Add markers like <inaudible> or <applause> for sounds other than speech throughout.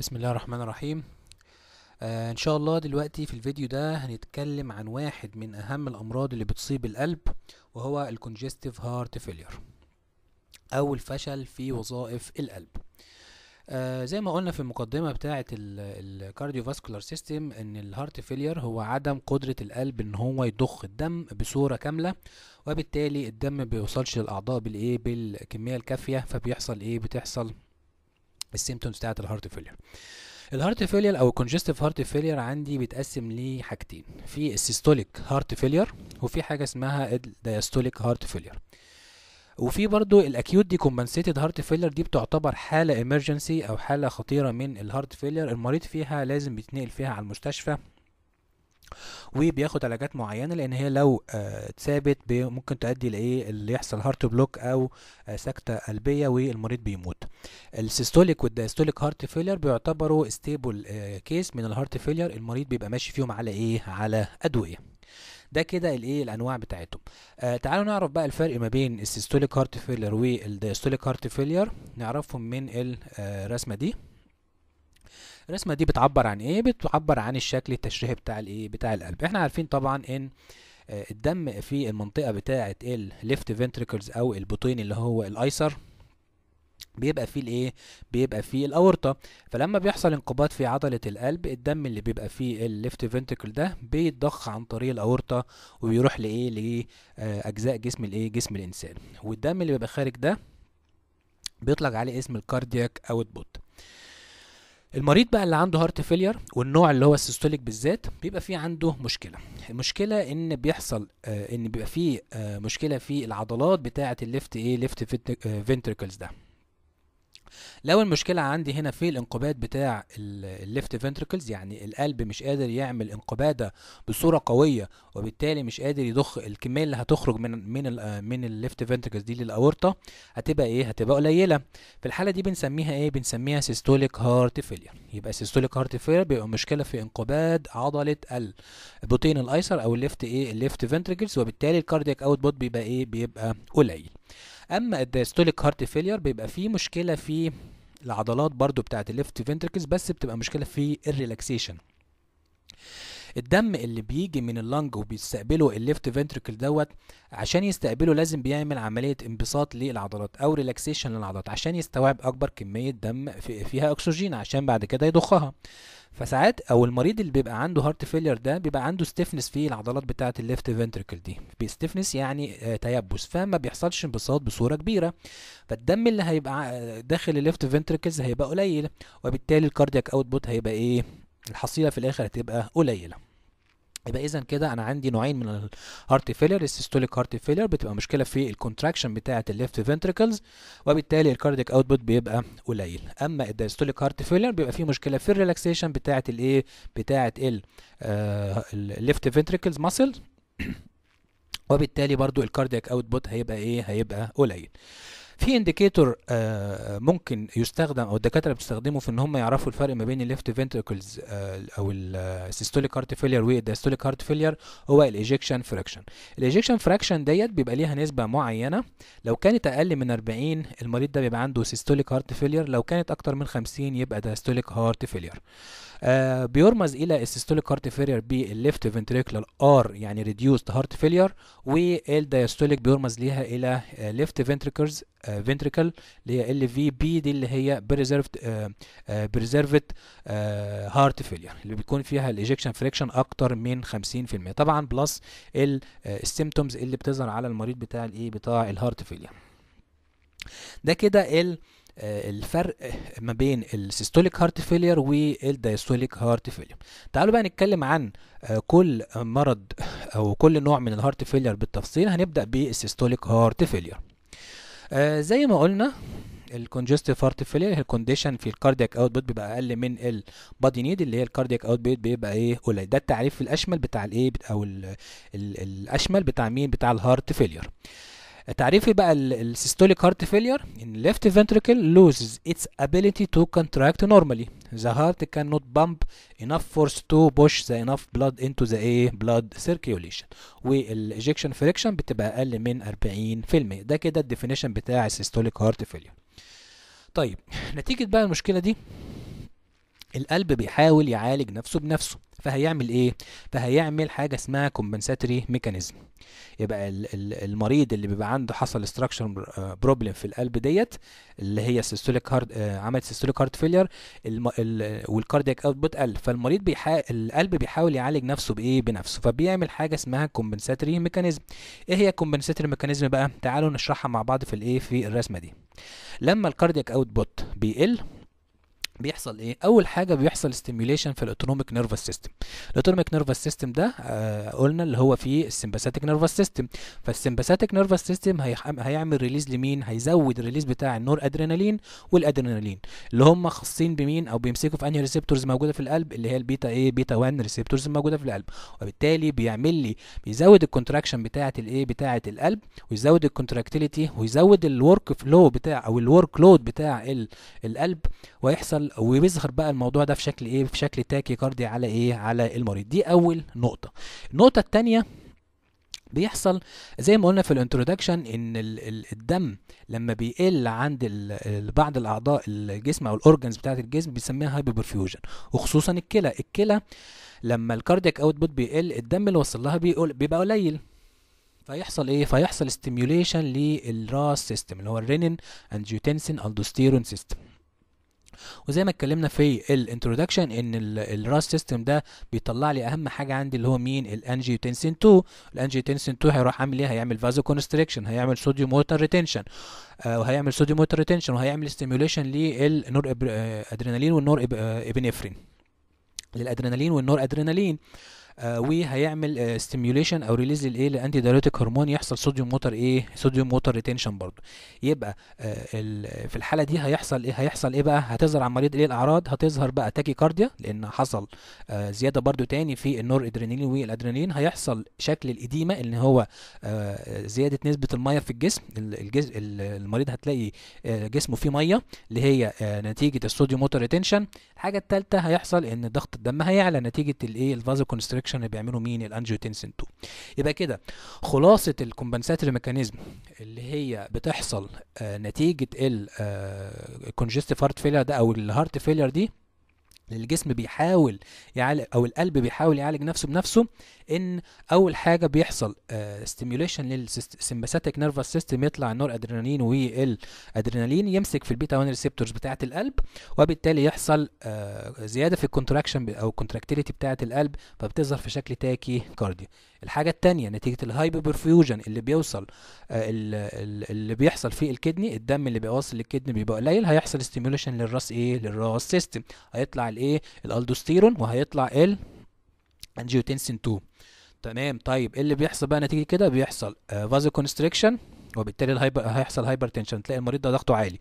بسم الله الرحمن الرحيم آه ان شاء الله دلوقتي في الفيديو ده هنتكلم عن واحد من اهم الامراض اللي بتصيب القلب وهو الكونجستيف هارت فيلير او الفشل في وظائف القلب آه زي ما قلنا في المقدمة بتاعة فاسكولار سيستم ان الهارت فيلير هو عدم قدرة القلب ان هو يضخ الدم بصورة كاملة وبالتالي الدم بيوصلش للاعضاء بالايه بالكمية الكافية فبيحصل ايه بتحصل السيمتومز بتاعت الهارت فيلير الهارت فيلير او الكونجستيف هارت فيلير عندي بيتقسم لي حاجتين في السيستوليك هارت فيلير وفي حاجه اسمها الدايستوليك هارت فيلير وفي برضو الاكيوت دي كومبنسيتد هارت فيلير دي بتعتبر حاله ايمرجنسي او حاله خطيره من الهارت فيلير المريض فيها لازم بيتنقل فيها على المستشفى وبياخد علاجات معينه لان هي لو آه، اتثابت ممكن تؤدي لايه اللي يحصل هارت بلوك او آه، سكته قلبيه والمريض بيموت السيستوليك والدايستوليك هارت فيلر بيعتبروا ستيبل كيس آه، من الهارت فيلر المريض بيبقى ماشي فيهم على ايه على ادويه ده كده الايه الانواع بتاعتهم آه تعالوا نعرف بقى الفرق ما بين السيستوليك هارت فيلر والدايستوليك هارت فيلر نعرفهم من الرسمه دي الرسمه دي بتعبر عن ايه بتعبر عن الشكل التشريحي بتاع الايه بتاع القلب احنا عارفين طبعا ان آه، الدم في المنطقه بتاعه الليفت فينتريكلز او البطين اللي هو الايسر بيبقى فيه الايه بيبقى فيه الاورطه فلما بيحصل انقباض في عضله القلب الدم اللي بيبقى فيه الليفت فينتريكل ده بيتضخ عن طريق الاورطه ويروح لايه لاجزاء آه، جسم الايه جسم الانسان والدم اللي بيبقى خارج ده بيطلق عليه اسم الكاردياك اوتبوت المريض بقى اللي عنده هارت فيلير والنوع اللي هو السيستوليك بالذات بيبقى فيه عنده مشكله المشكله ان بيحصل آه، ان بيبقى فيه آه، مشكله في العضلات بتاعه الليفت ايه ليفت فينتركلز آه، ده لو المشكلة عندي هنا في الانقباض بتاع الليفت فنتركلز يعني القلب مش قادر يعمل انقباضة بصورة قوية وبالتالي مش قادر يضخ الكمية اللي هتخرج من من ال من الليفت فنتركلز دي للأورطة هتبقى ايه؟ هتبقى قليلة. في الحالة دي بنسميها ايه؟ بنسميها سيستوليك هارت فيلير. يبقى سيستوليك هارت فيلير بيبقى مشكلة في انقباض عضلة البطين الأيسر أو الليفت ايه؟ الليفت فنتركلز وبالتالي الكاردياك اوت بوت بيبقى ايه؟ بيبقى قليل. اما الدايستوليك هارت فيلير بيبقى فيه مشكله في العضلات برضو بتاعت الليفت فينتركس بس بتبقى مشكله في الريلاكسيشن الدم اللي بيجي من اللنج وبيستقبله الليفت فنتريكل دوت عشان يستقبله لازم بيعمل عمليه انبساط للعضلات او ريلاكسيشن للعضلات عشان يستوعب اكبر كميه دم في فيها اكسجين عشان بعد كده يضخها فساعات او المريض اللي بيبقى عنده هارت فيلير ده بيبقى عنده ستيفنس في العضلات بتاعه الليفت فنتريكل دي بيستيفنس يعني آه، تيبس فما بيحصلش انبساط بصوره كبيره فالدم اللي هيبقى داخل الليفت فنتريكلز هيبقى قليل وبالتالي الكاردياك اوتبوت هيبقى ايه الحصيله في الاخر هتبقى قليله يبقى اذا كده انا عندي نوعين من الهارت فيلر السيستوليك هارت فيلر بتبقى مشكله في الكونتراكشن بتاعه الليفت فينتريكلز وبالتالي الكارديك اوتبوت بيبقى قليل اما الدايستوليك هارت فيلر بيبقى فيه مشكله في الريلاكسيشن بتاعه الايه بتاعه الليفت فينتريكلز ماسل وبالتالي برضو الكاردياك اوتبوت هيبقى ايه هيبقى قليل في انديكيتور آه، ممكن يستخدم او الدكاتره بتستخدمه في ان هم يعرفوا الفرق ما بين الليفت فينتريكلز آه، او السيستوليك هارت فيلير والديستوليك هارت فيلير هو الايجكشن فراكشن الايجكشن فراكشن ديت بيبقى ليها نسبه معينه لو كانت اقل من 40 المريض ده بيبقى عنده سيستوليك هارت فيلير لو كانت اكتر من 50 يبقى ديستوليك هارت فيلير آه، بيرمز الى السيستوليك هارت فيلير بالليفت فنتريكولار ار يعني ريديوسد هارت فيلير والدايستوليك بيرمز ليها الى ليفت فنتريكلز فنتريكل اللي هي ال في بي دي اللي هي بريزرفد بريزرفد هارت فيلير اللي بيكون فيها الايجكشن فريكشن اكتر من 50% طبعا بلس السيمتومز آه، اللي بتظهر على المريض بتاع الايه بتاع الهارت فيلير ده كده ال آه، الفرق ما بين السيستوليك هارت فيلير والدايستوليك هارت فيلير تعالوا بقى نتكلم عن آه، كل مرض او كل نوع من الهارت فيلير بالتفصيل هنبدا بالسيستوليك هارت فيلير آه، زي ما قلنا الكونجستيف هارت فيلير هي الكونديشن في الكاردياك اوتبوت بيبقى اقل من البادي نيد اللي هي الكاردياك اوتبوت بيبقى ايه قليل ده التعريف الاشمل بتاع الايه او الاشمل بتاع مين بتاع الهارت فيلير تعريفي بقى السيستوليك هارت فيلير ان ليفت فنتريكل لوزز اتس ابيليتي تو كونتراكت نورمالي ذا هارت كان نوت بامب انف فورس تو بوش ذا انف بلاد انتو ذا ايه بلاد سيركيوليشن والاجكشن فريكشن بتبقى اقل من 40% ده كده الديفينيشن بتاع السيستوليك هارت فيلير طيب نتيجه بقى المشكله دي القلب بيحاول يعالج نفسه بنفسه فهيعمل ايه فهيعمل حاجه اسمها كومبنساتوري ميكانيزم يبقى المريض اللي بيبقى عنده حصل استراكشر آه، بروبلم في القلب ديت اللي هي سيستوليك هارد آه، عملت سيستوليك هارد فيلير والكاردياك اوتبوت قل فالمريض بيحا... القلب بيحاول يعالج نفسه بايه بنفسه فبيعمل حاجه اسمها كومبنساتوري ميكانيزم ايه هي كومبنساتري ميكانيزم بقى تعالوا نشرحها مع بعض في الايه في الرسمه دي لما الكاردياك اوتبوت بيقل بيحصل ايه اول حاجه بيحصل ستيميليشن في الاوتونوميك نيرفس سيستم الاوتونوميك نيرفس سيستم ده آه قلنا اللي هو فيه السمباثيك نيرفس سيستم فالسمباثيك نيرفس سيستم هيعمل ريليز لمين هيزود الريليز بتاع النور ادرينالين والادرينالين اللي هم خاصين بمين او بيمسكوا في انهي ريسبتورز موجوده في القلب اللي هي البيتا ايه بيتا 1 ريسبتورز الموجوده في القلب وبالتالي بيعمل لي بيزود الكونتراكشن بتاعه الايه بتاعه القلب ويزود الكونتراكتيليتي ويزود الورك فلو بتاع او الورك لود بتاع القلب ويحصل وبيظهر بقى الموضوع ده في شكل ايه في شكل تاكي كاردي على ايه على المريض دي اول نقطه النقطه الثانيه بيحصل زي ما قلنا في الانترودكشن ان الدم لما بيقل عند بعض الاعضاء الجسم او الاورجنز بتاعه الجسم بيسميها هايبرفيوجن وخصوصا الكلى الكلى لما الكاردياك اوتبوت بيقل الدم اللي وصل لها بيبقى قليل فيحصل ايه فيحصل ستيميوليشن للراس سيستم اللي هو الرينين انجيوتنسين الدوستيرون سيستم وزي ما اتكلمنا في الانترودكشن ان الراس سيستم ده بيطلع لي اهم حاجه عندي اللي هو مين الانجيوتنسين 2 الانجيوتنسين 2 هيروح عامل ايه هيعمل فازو كونستريكشن هيعمل صوديوم ووتر ريتنشن وهيعمل صوديوم ووتر ريتنشن وهيعمل ستيميوليشن للنور ادرينالين آه، والنور آه، ابنفرين للادرينالين والنور ادرينالين وهيعمل آه، ستيميوليشن آه، او ريليز للايه للانتي دايوريتيك هرمون يحصل صوديوم ووتر ايه صوديوم ووتر ريتنشن برضه يبقى آه، في الحاله دي هيحصل ايه هيحصل ايه بقى هتظهر على المريض ايه الاعراض هتظهر بقى تاكي كارديا لان حصل زياده برضه تاني في النور ادرينالين والادرينالين هيحصل شكل الاديمه ان هو زياده نسبه الميه في الجسم الجزء المريض هتلاقي جسمه فيه ميه اللي هي نتيجه الصوديوم ووتر ريتنشن الحاجه الثالثه هيحصل ان ضغط الدم هيعلى نتيجه الايه الفازو كونستريكشن الاكشن اللي بيعمله مين الانجيوتنسين 2 يبقى كده خلاصه الكومبنساتوري ميكانيزم اللي هي بتحصل آه، نتيجه الكونجستيف هارت فيلر ده او الهارت فيلر دي الجسم بيحاول يعالج او القلب بيحاول يعالج نفسه بنفسه ان اول حاجه بيحصل ستيميوليشن للسمباثيك نيرفس سيستم يطلع النور ادرينالين ادرينالين يمسك في البيتا 1 ريسبتورز بتاعه القلب وبالتالي يحصل آه، زياده في الكونتراكشن او الكونتراكتيليتي بتاعه القلب فبتظهر في شكل تاكي كارديو الحاجة التانية نتيجة الهايبرفيوجن اللي بيوصل آه، اللي بيحصل في الكدني الدم اللي بيوصل للكدني بيبقى قليل هيحصل ستيميوليشن للراس ايه للراس سيستم هيطلع الايه الالدوستيرون وهيطلع ال انجيوتنسين 2 تمام طيب إيه اللي بيحصل بقى نتيجة كده بيحصل فازو آه، كونستريكشن وبالتالي الهايبر هيحصل هايبر تنشن تلاقي المريض ده ضغطه عالي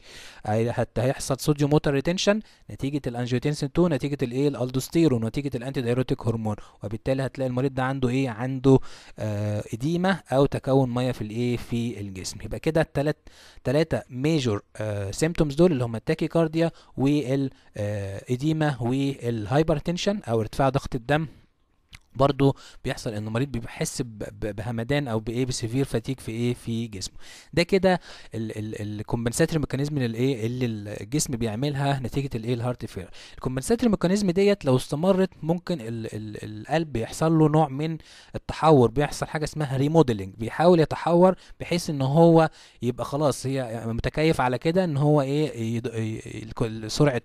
هيحصل صوديوم موتر ريتنشن نتيجه الانجيوتنسين 2 نتيجه الايه الالدوستيرون نتيجه الانتي دايروتيك هرمون وبالتالي هتلاقي المريض ده عنده ايه عنده آه اديمه او تكون ميه في الايه في الجسم يبقى كده الثلاث ثلاثه ميجور آه سيمتومز دول اللي هم التاكيكارديا والاديمه والهايبر تنشن او ارتفاع ضغط الدم برضو بيحصل ان المريض بيحس بهمدان او بايه بسيفير فاتيك في ايه في جسمه ده كده الكومبنساتري ميكانيزم للايه اللي الجسم بيعملها نتيجه الايه الهارت فير الكومبنساتري ميكانيزم ديت لو استمرت ممكن الـ الـ القلب يحصل له نوع من التحور بيحصل حاجه اسمها ريموديلنج بيحاول يتحور بحيث ان هو يبقى خلاص هي متكيف على كده ان هو ايه سرعه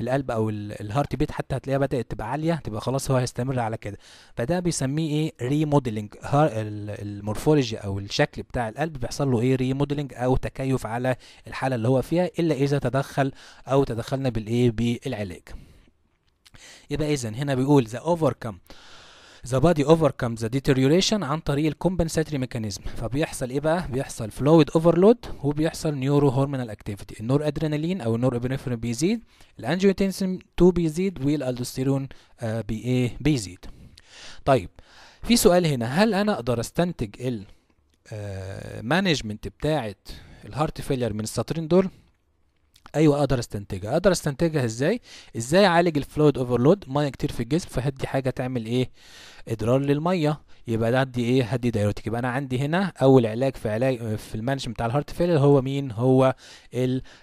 القلب او الهارت بيت حتى هتلاقيها بدات تبقى عاليه تبقى خلاص هو هيستمر على كده فده بيسميه ايه ريموديلنج المورفولوجي او الشكل بتاع القلب بيحصل له ايه ريموديلنج او تكيف على الحاله اللي هو فيها الا اذا تدخل او تدخلنا بالايه بالعلاج يبقى اذا هنا بيقول ذا اوفركم the body overcomes the deterioration عن طريق الكومبنساتري ميكانيزم فبيحصل ايه بقى بيحصل فلويد اوفرلود وبيحصل نيورو هرمونال اكتيفيتي النور ادرينالين او النور ابنفرين بيزيد الانجيوتنسين 2 بيزيد والالدوستيرون آه بي ايه بيزيد طيب في سؤال هنا هل انا اقدر استنتج المانجمنت آه، بتاعت الهارت فيلير من السطرين دول ايوه اقدر استنتجها اقدر استنتجها ازاي ازاي اعالج الفلويد اوفرلود ميه كتير في الجسم فهدي حاجه تعمل ايه اضرار للميه يبقى ده دي ايه هدي دايروتيك يبقى انا عندي هنا اول علاج في علاج في المانجمنت بتاع الهارت فيلر هو مين هو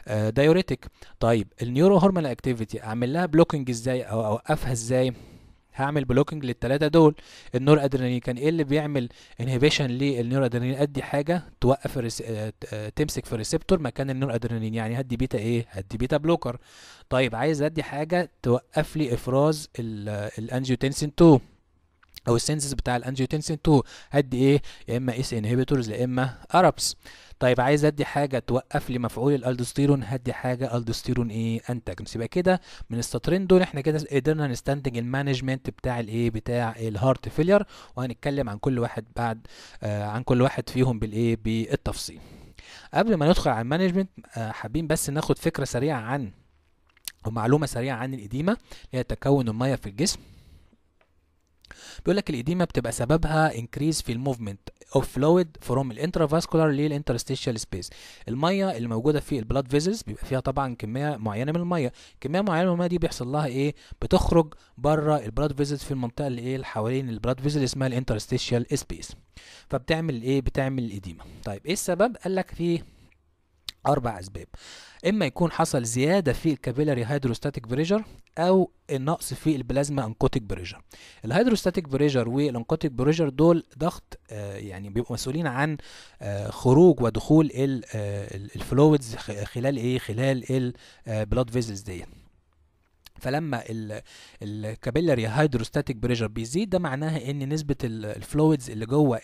الدايوريتيك آه، طيب النيورو هرمون اكتيفيتي اعمل لها بلوكنج ازاي او اوقفها ازاي هعمل بلوكنج للثلاثه دول النور ادرينالين كان ايه اللي بيعمل انهبيشن للنور ادرينالين ادي حاجه توقف الرس... آه، آه، تمسك في الريسبتور مكان النور ادرينالين يعني هدي بيتا ايه هدي بيتا بلوكر طيب عايز ادي حاجه توقف لي افراز الانجيوتنسين آه، 2 او السنسز بتاع الانجيوتنسين 2 هدي ايه يا اما اس انهبيتورز يا اما ارابس طيب عايز ادي حاجه توقف لي مفعول الالدوستيرون هدي حاجه الدوستيرون ايه انتاجونست يبقى كده من السطرين دول احنا كده قدرنا نستنتج المانجمنت بتاع الايه بتاع الهارت فيلير وهنتكلم عن كل واحد بعد آه عن كل واحد فيهم بالايه بالتفصيل قبل ما ندخل على المانجمنت آه حابين بس ناخد فكره سريعه عن ومعلومه سريعه عن الاديمه اللي هي تكون الميه في الجسم بيقول لك الإديمة بتبقى سببها increase في الموفمنت اوف فلويد فروم الانترافاسكولار للانترستيشال سبيس المية اللي موجودة في البلاد فيزلز بيبقى فيها طبعا كمية معينة من المية كمية معينة من المية دي بيحصل لها ايه بتخرج بره البلاد فيزلز في المنطقة اللي ايه اللي حوالين البلاد فيزل اسمها الانترستيشال سبيس فبتعمل ايه بتعمل الإديمة طيب ايه السبب قال لك فيه أربع أسباب إما يكون حصل زيادة في الكابيلاري هيدروستاتيك بريجر أو النقص في البلازما انكوتيك بريجر الهيدروستاتيك بريجر والانكوتيك بريجر دول ضغط آه، يعني بيبقوا مسؤولين عن آه، خروج ودخول الفلويدز آه، خلال إيه خلال البلاد فيزلز ديت فلما الكابيلاري هيدروستاتيك بريجر بيزيد ده معناها ان نسبه الفلويدز اللي جوه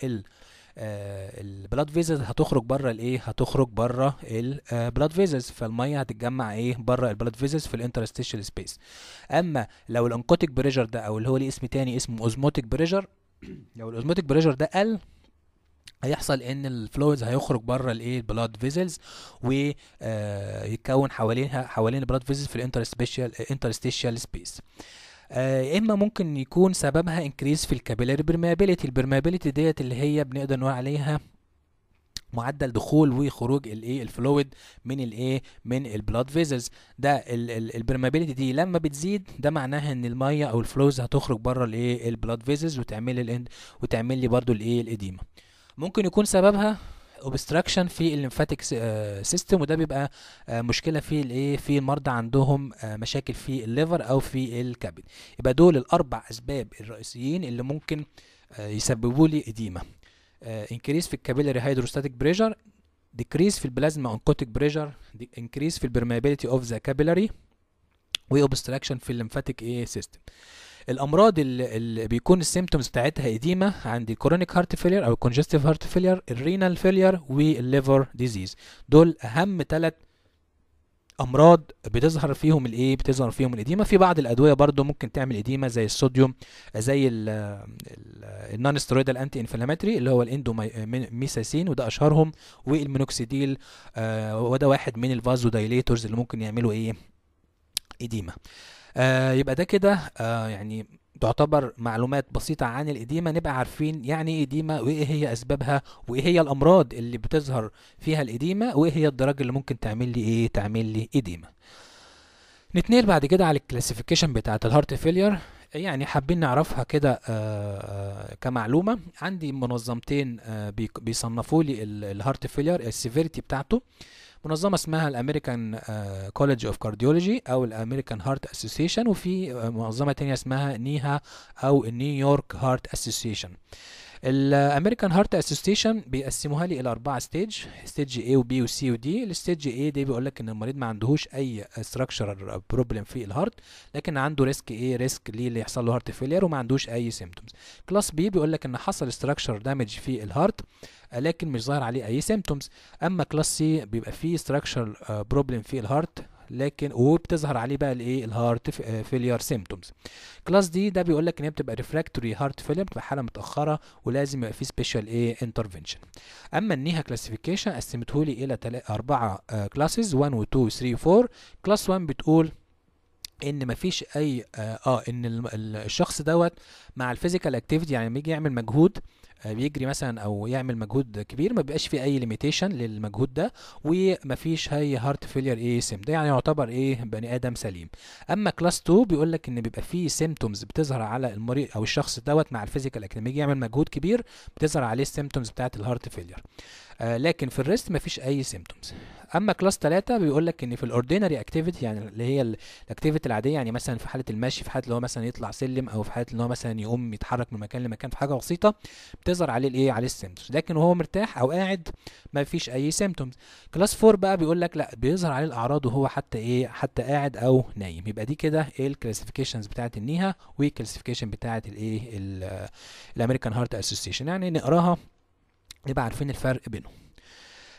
آه، البلاد فيزز هتخرج بره الايه هتخرج بره البلاد آه، فيزز فالميه هتتجمع ايه بره البلاد فيزز في الانترستيشال سبيس اما لو الانكوتيك بريجر ده او اللي هو ليه اسم تاني اسمه اوزموتيك بريجر <clears throat> لو الاوزموتيك بريجر ده قل هيحصل ان الفلويدز هيخرج بره الايه البلاد فيزلز ويتكون آه، حوالينها حوالين البلاد فيزلز في الانترستيشال انترستيشال سبيس آه اما ممكن يكون سببها انكريز في الكابيلاري برميابيليتي البرميابيليتي ديت اللي هي بنقدر نقول عليها معدل دخول وخروج الايه الفلويد من الايه من البلاد فيزلز ده البرمابيلتي دي لما بتزيد ده معناها ان الميه او الفلوز هتخرج بره الايه البلاد فيزلز وتعمل لي وتعمل لي برده الايه الاديمه ممكن يكون سببها اوبستراكشن في الليمفاتيك آه، سيستم وده بيبقى آه، مشكله في الايه في المرضى عندهم آه، مشاكل في الليفر او في الكبد يبقى دول الاربع اسباب الرئيسيين اللي ممكن يسببوا لي اديمه انكريس في الكابيلاري هيدروستاتيك بريشر ديكريس في البلازما اونكوتيك بريشر انكريس في البرميابيليتي اوف ذا كابيلاري وي اوبستراكشن في الليمفاتيك ايه سيستم الامراض اللي بيكون السيمتومز بتاعتها قديمه عند الكرونيك هارت فيلير او الكونجستيف هارت فيلير الرينال فيلير والليفر ديزيز دول اهم ثلاث امراض بتظهر فيهم الايه بتظهر فيهم الاديمه في بعض الادويه برضو ممكن تعمل اديمه زي الصوديوم زي النون ستيرويدال انتي انفلاماتري اللي هو الاندوميساسين وده اشهرهم والمينوكسيديل آه وده واحد من الفازو دايليتورز اللي ممكن يعملوا ايه اديمه آه يبقى ده كده آه يعني تعتبر معلومات بسيطة عن الإديمة نبقى عارفين يعني إيه إديمة وإيه هي أسبابها وإيه هي الأمراض اللي بتظهر فيها الإديمة وإيه هي الدرجة اللي ممكن تعمل لي إيه تعمل لي إديمة نتنقل بعد كده على الكلاسيفيكيشن بتاعة الهارت فيلير يعني حابين نعرفها كده آه، آه، كمعلومة عندي منظمتين آه، بيصنفوا لي الهارت فيلير السيفيريتي بتاعته منظمه اسمها الامريكان كوليدج اوف كارديولوجي او الامريكان هارت اسوسيشن وفي آه، منظمه تانية اسمها نيها او نيويورك هارت اسوسيشن الامريكان هارت اسوسيشن بيقسموها لي الى اربعه ستيج ستيج A وبي وسي ودي الستيج A دي بيقول لك ان المريض ما عندهوش اي ستراكشرال بروبلم في الهارت لكن عنده ريسك ايه ريسك ليه اللي يحصل له هارت فيلير وما عندوش اي سيمتومز كلاس بي بيقول لك ان حصل ستراكشر دامج في الهارت لكن مش ظاهر عليه اي سيمتومز اما كلاس سي بيبقى فيه ستراكشر آه، بروبلم في الهارت لكن وبتظهر عليه بقى الايه الهارت فيلير سيمتومز كلاس دي ده بيقول لك ان هي بتبقى ريفراكتوري هارت فيلير بتبقى حاله متاخره ولازم يبقى في سبيشال ايه انترفنشن اما النيها كلاسيفيكيشن قسمته لي الى اربعه كلاسز آه، 1 و 2 و 3 و 4 كلاس 1 بتقول ان مفيش اي اه, آه، ان الشخص دوت مع الفيزيكال اكتيفيتي يعني لما يجي يعمل مجهود آه، بيجري مثلا او يعمل مجهود كبير ما بيبقاش في اي ليميتيشن للمجهود ده ومفيش هاي هارت فيلير اي سيم ده يعني يعتبر ايه بني ادم سليم اما كلاس 2 بيقول لك ان بيبقى فيه سيمتومز بتظهر على المريض او الشخص دوت مع الفيزيكال اكتيفيتي لما يجي يعمل مجهود كبير بتظهر عليه السيمتومز بتاعت الهارت فيلير آه لكن في الريست مفيش اي سيمتومز اما كلاس 3 بيقول لك ان في الاوردينري اكتيفيتي يعني اللي هي الاكتيفيتي العاديه يعني مثلا في حاله المشي في حاله اللي هو مثلا يطلع سلم او في حاله ان هو مثلا يقوم يتحرك من مكان لمكان في حاجه بسيطه بتظهر عليه الايه عليه السيمتومز لكن وهو مرتاح او قاعد ما فيش اي سيمتومز كلاس 4 بقى بيقول لك لا بيظهر عليه الاعراض وهو حتى ايه حتى قاعد او نايم يبقى دي كده ايه الكلاسيفيكيشنز بتاعت النيها والكلاسيفيكيشن بتاعت الايه الامريكان هارت اسوسيشن يعني نقراها نبقى عارفين الفرق بينهم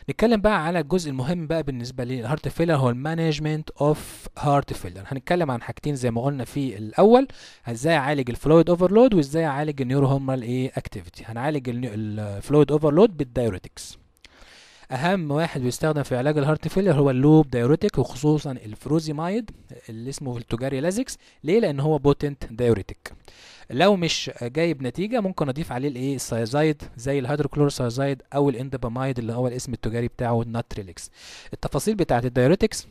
نتكلم بقى على الجزء المهم بقى بالنسبه للهارت فيلر هو المانجمنت اوف هارت فيلر هنتكلم عن حاجتين زي ما قلنا في الاول ازاي اعالج الفلويد اوفرلود وازاي اعالج النيورو هرمونال ايه اكتيفيتي هنعالج الفلويد اوفرلود بالدايوريتكس اهم واحد بيستخدم في علاج الهارت فيلر هو اللوب دايوريتك وخصوصا الفروزيمايد اللي اسمه التجاري لازكس ليه لان هو بوتنت دايوريتك لو مش جايب نتيجه ممكن اضيف عليه الايه السايزايد زي الهيدروكلورسيازايد او الاندبامايد اللي هو الاسم التجاري بتاعه الناتريليكس التفاصيل بتاعه الدايوريتكس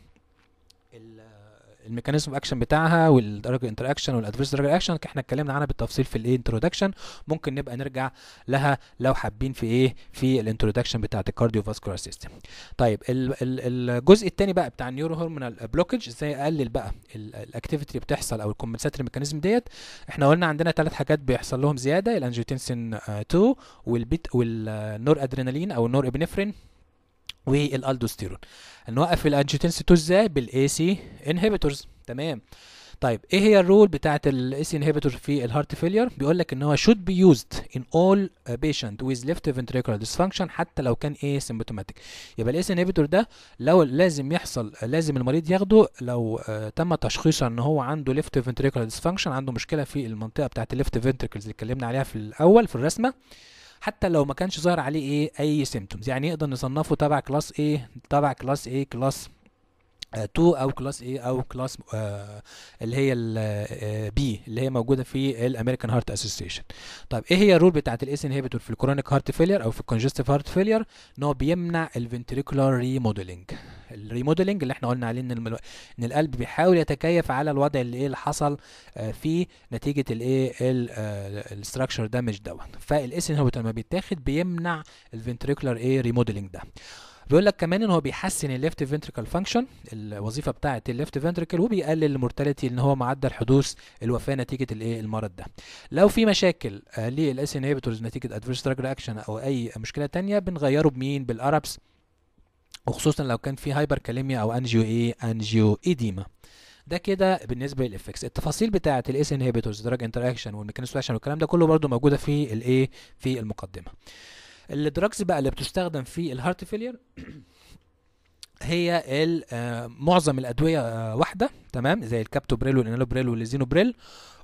الميكانيزم اكشن بتاعها والدرج انتراكشن والادفيرس درج اكشن احنا اتكلمنا عنها بالتفصيل في الايه انترودكشن ممكن نبقى نرجع لها لو حابين في ايه في الانترودكشن بتاعه الكارديو فاسكولار سيستم طيب الجزء الثاني بقى بتاع النيورو هرمونال بلوكج ازاي اقلل بقى الاكتيفيتي اللي بتحصل او الكومبنساتوري ميكانيزم ديت احنا قلنا عندنا ثلاث حاجات بيحصل لهم زياده الانجيوتنسين 2 والبيت والنور ادرينالين او النور ابنفرين والالدوستيرون نوقف الانجيوتنسيتوز ازاي بالاي سي انهبيتورز تمام طيب ايه هي الرول بتاعه الاي سي انهبيتور في الهارت فيلير بيقول لك ان هو should be used in all patient with left ventricular dysfunction حتى لو كان ايه سيمبتوماتيك يبقى الاي سي انهبيتور ده لو لازم يحصل لازم المريض ياخده لو آه تم تشخيصه ان هو عنده left ventricular dysfunction عنده مشكله في المنطقه بتاعه الليفت ventricles اللي اتكلمنا عليها في الاول في الرسمه حتى لو ما كانش ظاهر عليه ايه اي سيمتومز يعني يقدر نصنفه تبع كلاس ايه تبع كلاس ايه كلاس 2 او كلاس A او كلاس آه، اللي هي آه، بي اللي هي موجوده في الامريكان هارت اسوسيشن طيب ايه هي الرول بتاعت الاس انهبيتور في الكرونيك هارت فيلير او في الكونجستيف هارت فيلير ان هو بيمنع الفنتريكولار ريموديلنج الريموديلنج اللي احنا قلنا عليه ان ان القلب بيحاول يتكيف على الوضع اللي ايه اللي حصل آه، فيه نتيجه الايه الاستراكشر دامج دوت فالاس انهبيتور لما بيتاخد بيمنع الفنتريكولار ايه ريموديلنج ده بيقول لك كمان ان هو بيحسن الليفت فنتريكال فانكشن الوظيفه بتاعه الليفت فنتريكال وبيقلل المورتاليتي ان هو معدل حدوث الوفاه نتيجه الايه المرض ده لو في مشاكل آه، للاس انهبيتورز نتيجه ادفيرس دراج رياكشن او اي مشكله تانية بنغيره بمين بالاربس وخصوصا لو كان في هايبر كاليميا او انجيو اي انجيو ايديما ده كده بالنسبه للافكس التفاصيل بتاعه الاس انهبيتورز دراج انتراكشن والميكانيزم والكلام ده كله برده موجوده في الايه في المقدمه الدراجز بقى اللي بتستخدم في الهارت فيلير <clears throat> هي آه، معظم الادويه آه، واحده تمام زي الكابتوبريل والانالوبريل والزينوبريل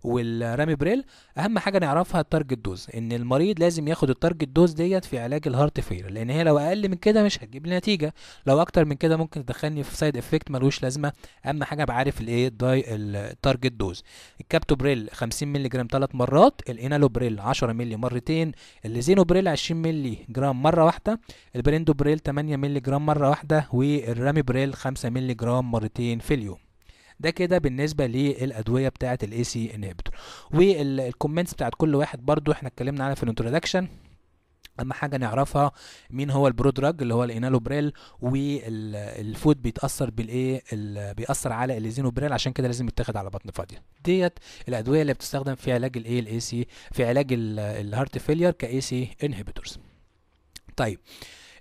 بريل اهم حاجه نعرفها التارجت دوز ان المريض لازم ياخد التارجت دوز ديت في علاج الهارت فيلر لان هي لو اقل من كده مش هتجيب لي نتيجه لو اكتر من كده ممكن تدخلني في سايد افكت ملوش لازمه اهم حاجه ابقى عارف الايه التارجت دوز الكابتوبريل 50 مللي جرام ثلاث مرات الانالوبريل 10 مللي مرتين الزينوبريل 20 مللي جرام مره واحده البريندوبريل 8 مللي جرام مره واحده بريل 5 مللي جرام مرتين في اليوم ده كده بالنسبه للادويه بتاعه الاي سي انهبيتور والكومنتس بتاعت كل واحد برضو احنا اتكلمنا عنها في الانترودكشن اما حاجه نعرفها مين هو البرودراج اللي هو الانالوبريل والفود بيتاثر بالايه بيأثر على الايزينوبريل عشان كده لازم يتاخد على بطن فاضيه ديت الادويه اللي بتستخدم في علاج الايه الاي سي في علاج الهارت فيلير كاي سي انهبيتورز طيب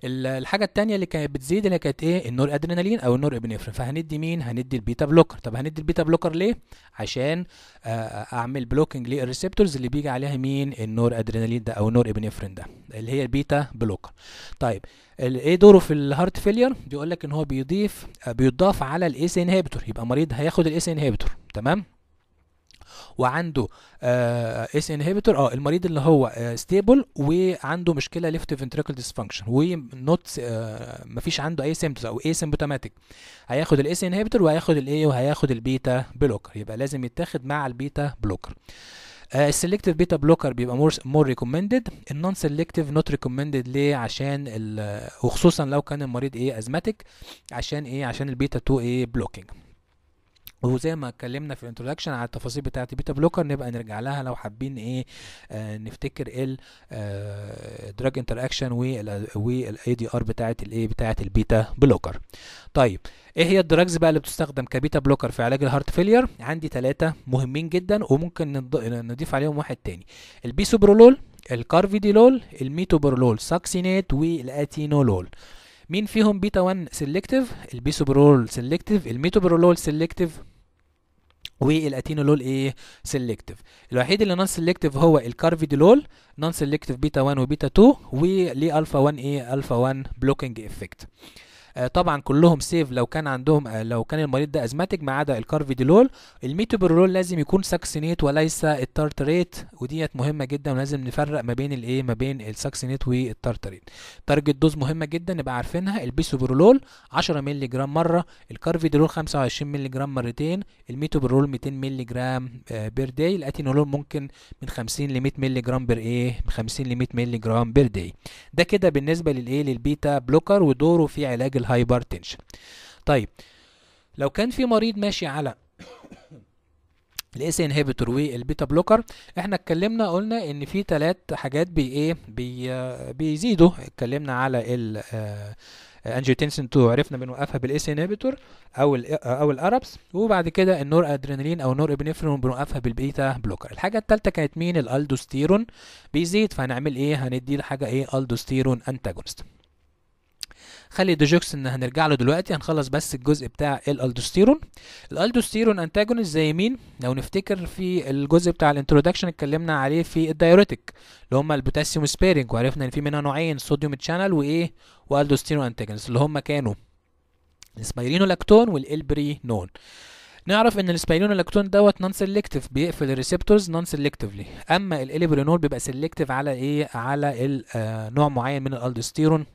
الحاجه الثانيه اللي كانت بتزيد اللي كانت ايه النور ادرينالين او النور ابنفرين فهندي مين هندي البيتا بلوكر طب هندي البيتا بلوكر ليه عشان آه، آه، اعمل بلوكينج للريسبتورز اللي بيجي عليها مين النور ادرينالين ده او النور ابنفرين ده اللي هي البيتا بلوكر طيب ايه دوره في الهارت فيلير بيقول لك ان هو بيضيف آه، بيضاف على الايس انهبيتور يبقى مريض هياخد الايس انهبيتور تمام وعنده اس آه، انهبيتور اه المريض اللي هو ستيبل آه، وعنده مشكله ليفت فنتريكل ديسفانكشن ونوت مفيش عنده اي سيمبتومز او اي سيمبتوماتيك هياخد الاس انهبيتور وهياخد الاي وهياخد البيتا بلوكر يبقى لازم يتاخد مع البيتا بلوكر السلكتيف بيتا بلوكر بيبقى مور مور ريكومندد النون سلكتيف نوت ريكومندد ليه عشان وخصوصا لو كان المريض ايه ازماتيك عشان ايه عشان البيتا 2 ايه بلوكينج وزي ما اتكلمنا في الانترودكشن على التفاصيل بتاعت البيتا بلوكر نبقى نرجع لها لو حابين ايه آه نفتكر ال دراج انتراكشن والاي دي ار بتاعت الايه بتاعت البيتا بلوكر طيب ايه هي الدراجز بقى اللي بتستخدم كبيتا بلوكر في علاج الهارت فيلير عندي ثلاثه مهمين جدا وممكن نضيف عليهم واحد تاني البيسوبرولول الكارفيديلول الميتوبرولول ساكسينات والاتينولول مين فيهم بيتا 1 سيلكتيف البيسوبرول سيلكتيف الميتوبرولول سيلكتيف والاتينولول ايه سيلكتيف الوحيد اللي نون سيلكتيف هو الكارفيدولول نون سيلكتيف بيتا 1 وبيتا 2 وليه الفا 1 ايه الفا 1 بلوكينج افكت آه، طبعا كلهم سيف لو كان عندهم آه، لو كان المريض ده ازماتيك ما عدا الكارفيدولول الميتوبرولول لازم يكون ساكسينيت وليس التارتريت وديت مهمه جدا ولازم نفرق ما بين الايه ما بين الساكسينيت والتارتريت تارجت دوز مهمه جدا نبقى عارفينها البيسوبرولول 10 مللي جرام مره الكارفيدولول 25 مللي جرام مرتين الميتوبرولول 200 مللي جرام بير آه، داي الاتينولول ممكن من 50 ل 100 مللي جرام بير ايه من 50 ل 100 مللي جرام بير داي ده كده بالنسبه للايه للبيتا بلوكر ودوره في علاج الهايبرتنشن طيب لو كان في مريض ماشي على الاس انهبيتور والبيتا بلوكر احنا اتكلمنا قلنا ان في ثلاث حاجات بي ايه بي بيزيدوا اتكلمنا على ال انجيوتنسين آه، 2 عرفنا بنوقفها بالاس انهبيتور او ال او الاربس وبعد كده النور ادرينالين او النور ابنفرون بنوقفها بالبيتا بلوكر الحاجه الثالثه كانت مين الالدوستيرون بيزيد فهنعمل ايه هندي له حاجه ايه الدوستيرون انتاجونست خلي دوجوكس ان هنرجع له دلوقتي هنخلص بس الجزء بتاع الالدوستيرون الالدوستيرون انتاجونست زي مين لو نفتكر في الجزء بتاع الانترودكشن اتكلمنا عليه في الدايوريتك اللي هم البوتاسيوم سبيرنج وعرفنا ان في منها نوعين صوديوم تشانل وايه والدوستيرون انتاجونست اللي هم كانوا السبايرينولاكتون والالبرينون نعرف ان السبايرينولاكتون دوت نون سيلكتيف بيقفل الريسبتورز نون سيلكتيفلي اما الالبرينول بيبقى سيلكتيف على ايه على آه، نوع معين من الالدوستيرون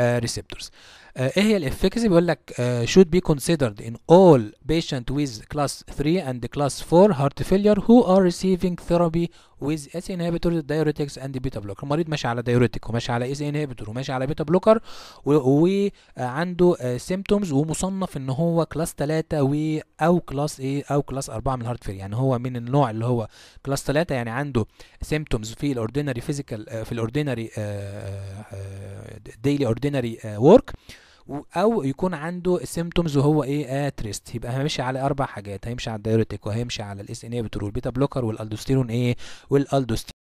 ريسبتورز ايه هي الافكسي بيقول لك should be considered in all patient with class 3 and class 4 heart failure who are receiving therapy with اس inhibitors diuretics and beta blocker المريض ماشي على diuretic وماشي على اس inhibitor وماشي على beta blocker وعنده symptoms ومصنف ان هو class 3 و او class A او class 4 من الهارت فيلير يعني هو من النوع اللي هو class 3 يعني عنده symptoms في الاوردينري physical في الاوردينري daily ordinary اوردينري آه، وورك او يكون عنده سيمتومز وهو ايه اتريست آه يبقى هيمشي على اربع حاجات هيمشي على الدايوريتيك وهيمشي على الاس ان اي بترول بيتا بلوكر والالدوستيرون ايه والالدوستيرون